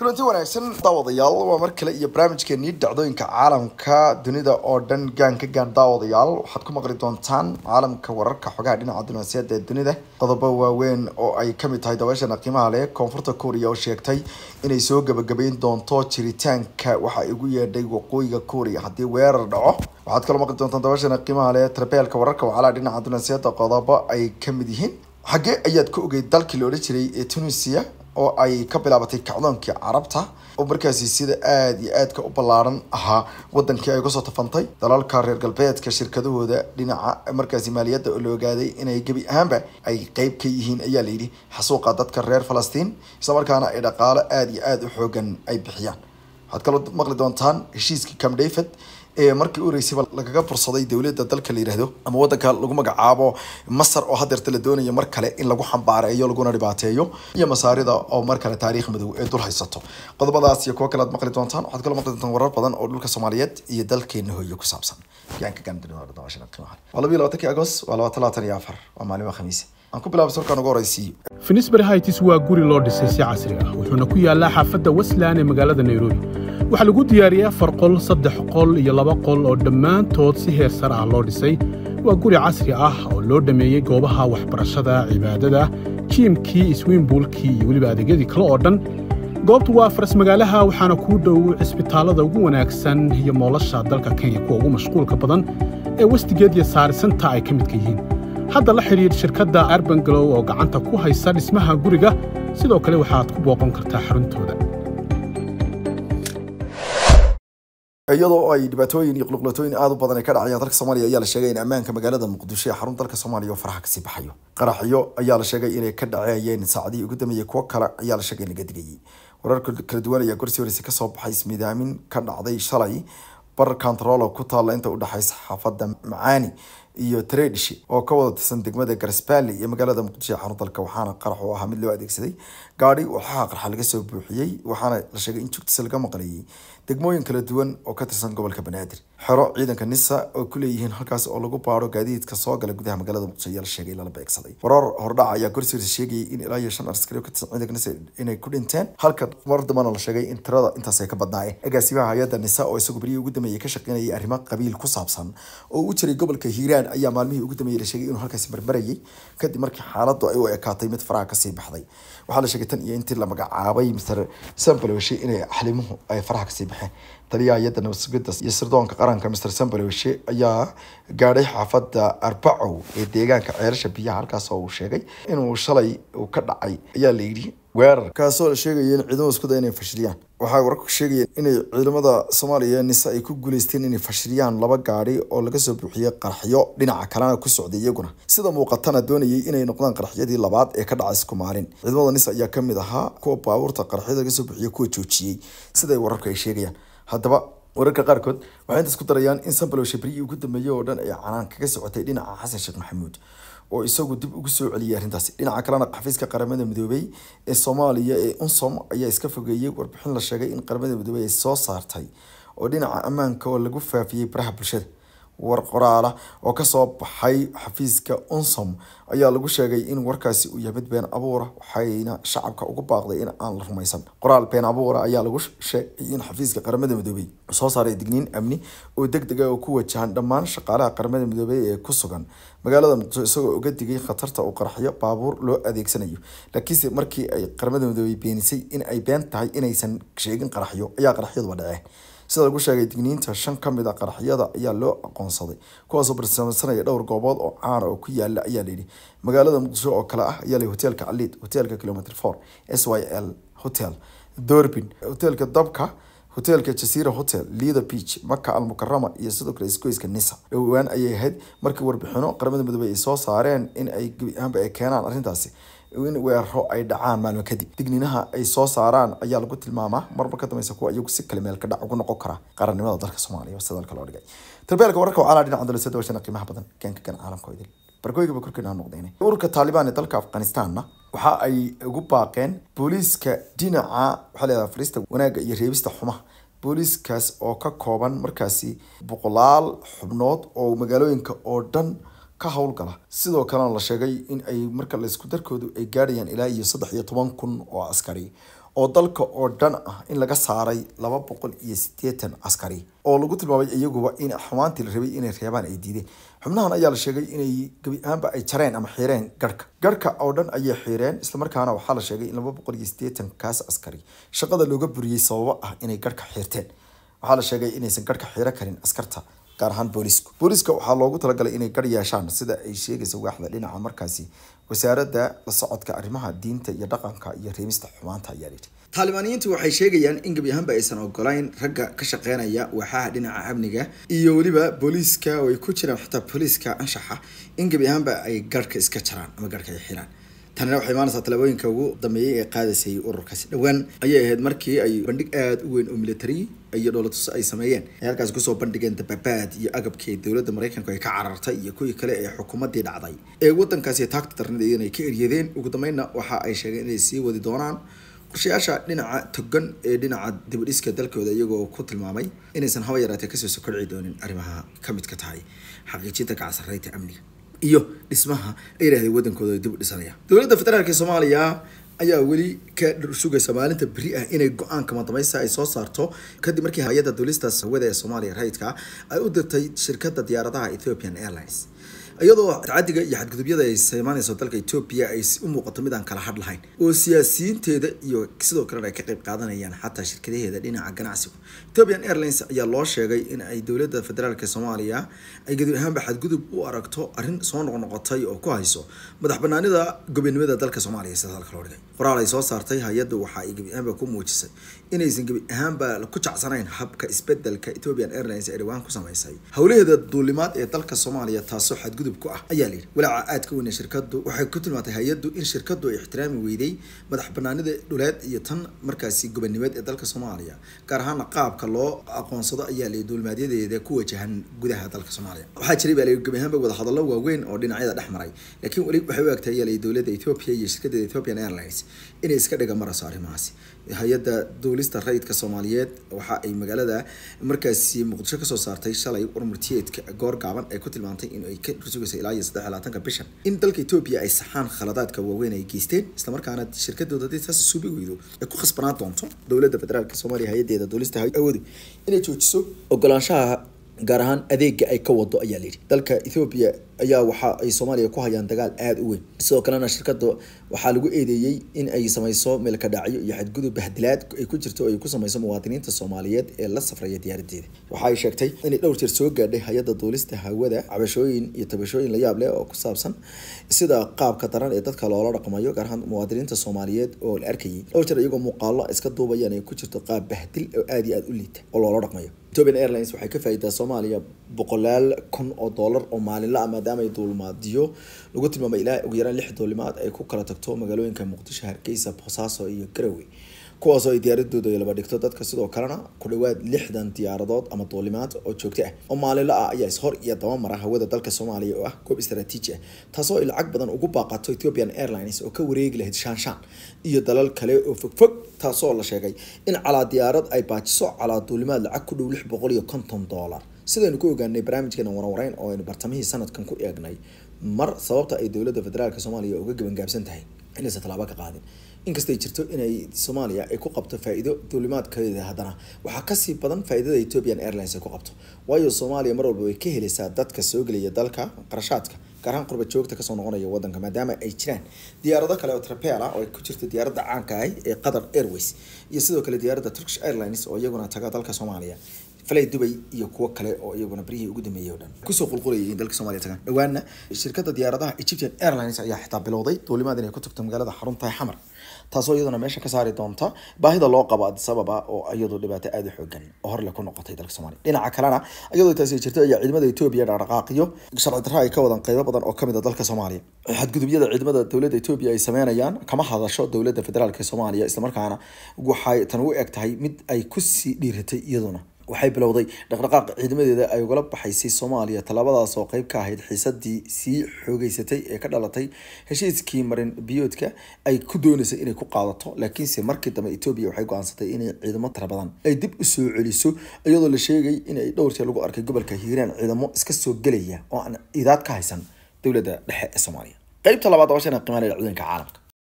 kulanti wanaagsan daawadayaal waa mar kale iyo barnaamijkeenii dhacdooyinka caalamka dunida oo dhan gaanka gaan daawadayaal waxaad ku maqli doontaan caalamka wararka xogaha dhinaca diblomaasiyadda ee dunida qodobo waaweyn oo ay kamid tahay dabeeshana qiimaha leh koonfurta kuuriya oo sheegtay inay soo gebagabayn doonto jiritaanka waxa igu yeedhay waqooyiga kuuriya haddii weerar dhaco waxaad kaloo maqli doontaan dabeeshana qiimaha leh tarbeelka wararka wacalaha dhinaca diblomaasiyadda qodobo ay kamid yihiin xaggee ayaad ku ogay dalkii la jiray ee tunisia oo ay ka bilaabatay kacdoonkii carabta oo markaasi sida aada iyo aadka u ballaaran ahaa wadankii ay soo tafantay dalalka reer galbeedka shirkadahooda dhinaca markaasi maaliyadda oo la ogaaday inay gebi ahaanba ay qeyb ka yihiin ayaa layidhi xasuuqa dadka reer falastiin isla markaana ay dhaqaalo aada iyo aada u xoogan ay bixiyaan waxaad kaloo maqli doontaan heshiiskii cam david ee markii horeysayba lagaga fursaday dowladda dalka la yidhaahdo ama waddanka lagu magacaabo masar oo hadeerta la doonayo mar kale in lagu xambaareeyo laguna dhibaateeyo iyo masaarida oo mar kale taariikh madow ee dul haysato qodobadaas iyo kuwo kale aad maqli doontaan waxaad kaloo maqli doontaan warar badan oo dhulka soomaaliyeed iyo dalkeena hooyo ku saabsan waa labiyo labaatankii agoost waa laba talaatan iyo afar waa maalima khamiisa aan ku waa guri loo dhisay si casri ah wuxuuna ku yaalaa xaafadda westland ee magaalada nairobi waxaa lagu diyaariyey afar qol saddex qol iyo laba qol oo dhammaantood si heer sar ah loo dhisay waa guri casri ah oo loo dhammeeyey goobaha waxbarashada cibaadada jiimkii iswiinbuulkii iyo weliba adeegyadii kale oo dhan goobtu waa faras magaalaha waxaana kuu dhow cisbitaallada ugu wanaagsan iyo moolasha dalka kenya kuwa ugu mashquulka badan ee wasdigeed iyo saarisanta ay ka midka yihiin hadda la xidhiir shirkadda arbangalow oo gacanta ku haysa dhismaha guriga sidoo kale waxaad ku booqan kartaa xaruntooda iyadoo ay dhibaatooyin iyo quluqlatooyin aada u badan ay ka dhacayaan dalka soomaaliya ayaa la sheegay in ammaanka magaalada muqdisho ee xarun dalka soomaaliya oo faraha kasii baxayo qaraxyo ayaa la sheegay inay ka dhaceeyeen saacadihii ugu dambeeyey kuwo kale ayaa la sheegay in laga digayay wararka kala duwan ayaa gorsi horeysa kasoo baxay ismidaamin ka dhacday shalay bar kantaroolo ku taalla inta udhexaysa xaafadda macaani iyo treedishi oo ka wada tirsan degmada garsballe iyo magaalada muqdisho ee xarun dalka waxaana qarax u ahaa mid loo adeegsaday gaadhi waxaa qarxa laga soo buuxiyey waxaana la sheegay in jugtisa laga maqleeyey degmooyin kala duwan oo ka tirsan gobolka banaadir xero ciidanka nisa oo ku leeyihiin halkaas oo lagu baaro gaadiidka soo gala gudaha magaalada muqdisho ayaa la sheegay in lala beegsaday warar hordhaca ayaa gorsirsi sheegayay in ilaa iyo shan askari oo ka tirsan ciidanka nisa inay ku dhinteen halka mar dambana la sheegay in tirada intaas ay ka badnaayeen agaasimaha hay-adda nisa oo isagu berihii ugu dambeeyey ka shaqeynayay arrimo qabiil ku saabsan oo u jiray gobolka hiiraan ayaa maalmihii ugu dambeeyay la sheegay inuu halkaasi marmarayay kadib markii xaaladdu ay u ekaatay mid faraha kasii baxday waxaa la sheegay tan iyo intii la magacaabay Mr. Sambalwashe inay axlimuhu ay faraha kasii baxeen taliyaha hay'adda nabadgudda iyo sirdoonka qaranka Mr. Sambalwashe ayaa gaadhay xaafadda Arbaco ee deegaanka ceelasha biyaha halkaas oo uu sheegay inuu shalay uu ka dhacay ayaa la yidhi weerar kaasoo la sheegaya in ciidamada iskuday inay fashiliyaan waxaa wararku ka sheegayeen inay ciidamada soomaaliya nisa ay ku guuleysteen inay fashiliyaan laba gaadi oo laga soo buuxiyey qarxyo dhinaca kalena ku socday iyaguna sida muuqatana doonayay inay noqdaan qarxyadii labaad ee ka dhacay iskumaalin ciidamada nisa ayaa ka mid ahaa kuwa baabuurta qarxyada laga soo buuxiyey kuwa joojiyey siday wararku ay sheegayaan haddaba wararka qaarkood waxay intaas ku darayaan in sambalow shabri ugu dambeeyey oo dhan ay canaan kaga socotay dhinaca xasan sheekh maxamuud oo isagu dib ugu soo celiyay arrintaasi dhinaca kalena xafiiska qaramada midoobey ee soomaaliya ee unsom ayaa iska fogeeyey warbixin la sheegay in qaramada midoobey ay soo saartay oo dhinaca ammaanka oo lagu faafiyey baraha bulshada war warqoraala oo kasoo baxay xafiiska unsom ayaa lagu sheegay in warkaasi uu yahay mid been abuura waxayna shacabka ugu baaqday in aan la rumaysan qoraal been abuura ayaa lagu sheegay in xafiiska qaramada midoobey soo saaray digniin amni oo deg deg ah oo ku wajahan dhammaan shaqaalaha qaramada midoobey ee ku sugan magaalada muqdisho isagoo uga digay khatarta uu qaraxyo baabuur loo adeegsanayo laakiinse markii ay qaramada midoobey beenisay in ay been tahay inaysan sheegin qaraxyo ayaa qaraxyaduba dhacee sida lagu sheegay digniinta shan ka mid a qaraxyada ayaa loo aqoonsaday kuwaasoo barsameysanaya dhowr goobood oo caana ah oo ku yaala ayaa layidhi magaalada muqdisho oo kale ah ayaa lay hoteelka caliid hoteelka kilometr four s y l hotel dorbin hoteelka dabka hoteelka jasira hotel leader beach maka almukarama iyo sidoo kale isgoyska nisa dhowaan ayay ahayd markii warbixino qaramada midoobey ay soo saareen in ay gebi ahaanba ay keenaan arrintaasi in weeraro ay dhacaan maalmo kadib digniinaha ay soo saaraan ayaa lagu tilmaamaa marmar ka dambaysa kuwa iyagu si kale meelka dhac ugu noqon kara qarannimada dalka soomaaliya sidal kale oo dhigay tarbeelka wararka wacaalaa dhinaca dalsada washana qiimaha badan keenka kan caalamka idil barkooygaba korkeena noqdeen ururka taalibaan ee dalka afghanistanna waxa ay ugu baaqeen booliiska dhinaca waxaa leedaha fariista wanaagga iyo reebista xumaha booliiskaas oo ka kooban markaasi boqolaal xubnood oo magaalooyinka oo dhan ka howlgala sidoo kalena la sheegay in ay marka laisku darkoodu ay gaadhayaan ilaa iyo saddex iyo toban kun oo askari oo dalka oo dhan ah in laga saaray laba boqol iyo siddeetan askari oo lagu tilmaamay iyaguba in xamaantii la rabay inay reebaan ay diideen xubnahan ayaa la sheegay inay gebi ahaanba ay jareen ama xireen garka garka oo dhan ayay xireen islamarkaana waxaa la sheegay in laba boqol iyo siddeetan kaas askari shaqada looga buriyey sababo ah inay garka xirteen waxaa la sheegay inaysan garhka xiiro karin askarta gaar ahaan booliisku booliiska waxaa loogu talagalay inay gar yeeshaan sida ay sheegaysa waaxda dhinaca markaasi wasaaradda la socodka arrimaha diinta iyo dhaqanka iyo reemista xumaanta ayaa lidhi taalibaaniyiintu waxay sheegayaan in gebi ahaanba aysan ogolayn ragga ka shaqeynaya waaxaha dhinaca amniga iyo weliba booliiska oo ay ku jiraan xataa booliiska anshaxa in gebi ahaanba ay garhka iska jaraan ama garhka ay xiraan tanina waxay imaanaysaa tallaabooyinka ugu dambeeyay ee qaadaysay ururkaasi dhowaan ayay ahayd markii ay bandhig aada u weyn oo military iyo dhowladtus ay sameeyeen ay halkaasi kusoo bandhigeen dababaad iyo agabkii dowladda maraykanku ay ka carartay iyo kuwii kale ee xukuumadii dhacday ee waddankaasi taagta darnid idan ka eryadeen ugu dambeynna waxa ay sheegeen inay sii wadi doonaan qorshayaasha dhinaca togan ee dhinaca dibadhiska dalkooda iyagoo ku tilmaamay inaysan haba yaraatee kasoo sokorci doonin arrimaha ka midka tahay xaqiijinta gacsaraynta amniga iyo dhismaha ay yidhahdeen waddankooda dib u dhisanaya dowladda federaalka soomaaliya ayaa weli ka sugaysa maalinta beri ah inay go-aanka madamaysa ay soo saarto kadib markii hay-adda duulistaas hawada ee soomaaliya rayidka ay u dirtay shirkadda diyaaradaha ethiopian airlines iyadoo tacadiga iyo xadgudubyada ay seymaanayso dalka etoobiya ay u muuqato mid aan kala hadh lahayn oo siyaasiyiinteeda iyo sidoo kalena ay ka qayb qaadanayaan xataa shirkadaheeda dhinaca ganacsigu ethiopian airlines ayaa loo sheegay in ay dowladda federaalk soomaaliya ay gebi ahaanba xadgudub u aragto arrin soo noqnoqotay oo ku hayso madax banaanida gobonimada dalka soomaaliya sida halka loo dhigay qoraal ay soo saartay hay-adda waxa ay gebi ahaanba ku muujisay inaysan gebi ahaanba ku jacsanayn habka isbedelka ethiopian airlines ee dhawaan ku sameysay howlaheeda duulimaad ee dalka soomaaliya taasoo xadgudub gudub ku ah ayaa layidhi walaaca aad ka weyna shirkadu waxay ku tilmaantay hay-addu in shirkadu ay ixtiraami weyday madax banaanida dhuleed iyo tan markaasi gobanimeed ee dalka soomaaliya gaar ahaana qaabka loo aqoonsado ayaa layii duulmaadyadeeda ku wajahan gudaha dalka soomaaliya waxaa jiray baa layii gebi wadahadallo waaweyn oo dhinacyada dhex maray laakiin weli waxay u egtahay ayaa layii dowladda ethiopia iyo shirkadeeda ethiopian airlines inay iska dhiga maraso arrimahaasi hay-adda duulista rayidka soomaaliyeed waxa ay magaalada markaasi muqdisho kasoo saartay shalay warmurtiyeedka goor gaaban ay ku tilmaantay in ka sugayso ilaa iyo saddex labaatanka bishan in dalka etoobiya ay saxaan khaladaadka waaweyn ay geysteen islamarkaana shirkadooda haday taas subi weydo ay ku khasbanaan doonto dowladda federaalka soomaaliya hay-adeeda duulista awoodu inay joojiso ogolaanshaha gaar ahaan adeega ay ka wado ayaa layidhi dalka ethoobiya ayaa waxa ay soomaaliya ku hayaan dagaal aada u weyn sidoo kalena shirkada waxaa lagu eedeeyey in ay sameyso meelka dhacyo iyo xadgudub bahdilaad ay ku jirto oo ay ku sameyso muwaadiniinta soomaaliyeed ee la safraya diyaaradeeda waxa ay sheegtay inay dhowr jeer soo gaadhay hay-adda duulista hawada cabashooyin iyo tabashooyin la yaab leh oo ku saabsan sida qaabka daran ee dadka loola dhaqmayo gaar ahaan muwaadiniinta soomaaliyeed oo la arkayay dhowr jeer iyagoo muuqaalo iska duubayan ay ku jirto qaab bahdil oo aada iyo aada u liita oo loola dhaqmayo ethiopian airlines waxay ka faa'iidaa soomaaliya boqolaal kun oo dollar oo maalinla ah maadaama duulmaadiyo lagu tilmaamay ilaa ugu yaraan lix duulimaad ay ku kala tagto magaalooyinka muqdisho hargeysa boosaaso iyo garowe kuwaasoo ay diyaaradooda laba dhigto dadka sidoo kalena ku dhawaad lixdan diyaaradood ama duulimaad oo joogta ah oo maalilo ah ayaa ishor iyo dabamara hawada dalka soomaaliya oo ah goob istaraatiiji ah taasoo oo ay lacag badan ugu baaqato ethiopian airlines oo ka wareegi lahayd shaanshaan iyo dalal kale oo fogfog taasoo la sheegay in calaa diyaarad ay baajiso calaa duulimaad lacag ku dhow lix boqol iyo konton dollar sidaynu ku ogaanay barnaamijkeena warwareyn oo aynu bartamihii sanadkan ku eegnay mar sababta ay dowladda federaalk soomaaliya uga gebangaabsan tahay inaysan tallaabo ka qaadin inkastay jirto inay soomaaliya ay ku qabto faaiido iido duulimaadkeeda haddana waxaa kasii badan faa-iidada ethiopian airlines ay ku qabto waayo soomaaliya mar walba way ka helaysaa dadka soo gelaya dalka qarashaadka gaarahaan qurba joogta kasoo noqonaya wadanka maadaama ay jiraan diyaarado kale oo trapeela oo ay ku jirta diyaarada caanka ah ee qatar airways iyo sidoo kale diyaaradda turkish airlines oo iyaguna taga dalka soomaaliya falay dubay iyo kuwo kale oo iyaguna baryihii ugu dambeeyay o dhan kusoo qulqulayay dalka somaliya tagaan dhawaana shirkadda diyaaradaha egyptian airlines ayaa xitaa bilowday duulimaad inay ku tagto magaalada xaruntahay xamar taasoo iyaduna meesha ka saari doonta baahida loo qabo addis oo iyadoo dhibaato aada u xoogan oo horle ku noqotay dalka soomaaliya dhinaca kalena iyadoo taasi jirto ayaa ciidamada etoobiya dhaqdhaqaaqiyo sharci darro ay ka wadaan qaybo badan oo kamid a ah dalka soomaaliya xadgudubyada ciidamada dowladda etoobiya ay sameynayaan kama hadasho dowladda federaalk ee soomaaliya islamarkaana waxay tan u eg tahay mid ay kusii dhiiratay iyaduna waxay bilowday dhaqdhaqaaq ciidamadeeda ay ugala baxaysay soomaaliya tallaabadaas qeyb ka ahayd xiisadii sii xoogeysatay ee ka dhalatay heshiiskii marin biyoodka ay ku dooneysay inay ku qaadato laakiinse markii dambe etoobiya waxay go-aansatay inay ciidamo tira badan ay dib usoo celiso iyadoo la sheegay inay dhowrtii lagu arkay gobolka hiiraan ciidamo iska soo gelaya oo aan ciidaad ka haysan dowladda dhexe ee soomaaliya qaybta labaad waa shan qiimaanaya caalamka